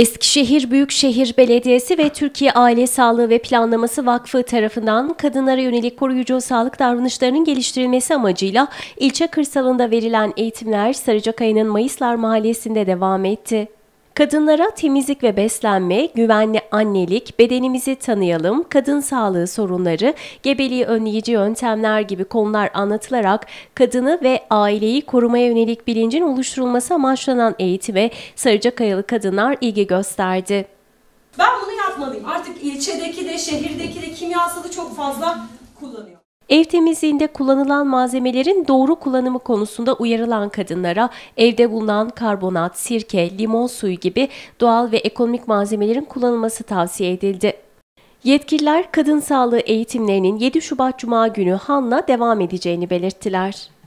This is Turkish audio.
Eskişehir Büyükşehir Belediyesi ve Türkiye Aile Sağlığı ve Planlaması Vakfı tarafından kadınlara yönelik koruyucu sağlık davranışlarının geliştirilmesi amacıyla ilçe kırsalında verilen eğitimler Sarıcakaya'nın Mayıslar Mahallesi'nde devam etti. Kadınlara temizlik ve beslenme, güvenli annelik, bedenimizi tanıyalım, kadın sağlığı sorunları, gebeliği önleyici yöntemler gibi konular anlatılarak kadını ve aileyi korumaya yönelik bilincin oluşturulması amaçlanan eğitime Sarıcakayalı kadınlar ilgi gösterdi. Ben bunu yapmalıyım. Artık ilçedeki de şehirdeki de kimyasalı çok fazla kullanıyor. Ev temizliğinde kullanılan malzemelerin doğru kullanımı konusunda uyarılan kadınlara evde bulunan karbonat, sirke, limon suyu gibi doğal ve ekonomik malzemelerin kullanılması tavsiye edildi. Yetkililer kadın sağlığı eğitimlerinin 7 Şubat Cuma günü Han'la devam edeceğini belirttiler.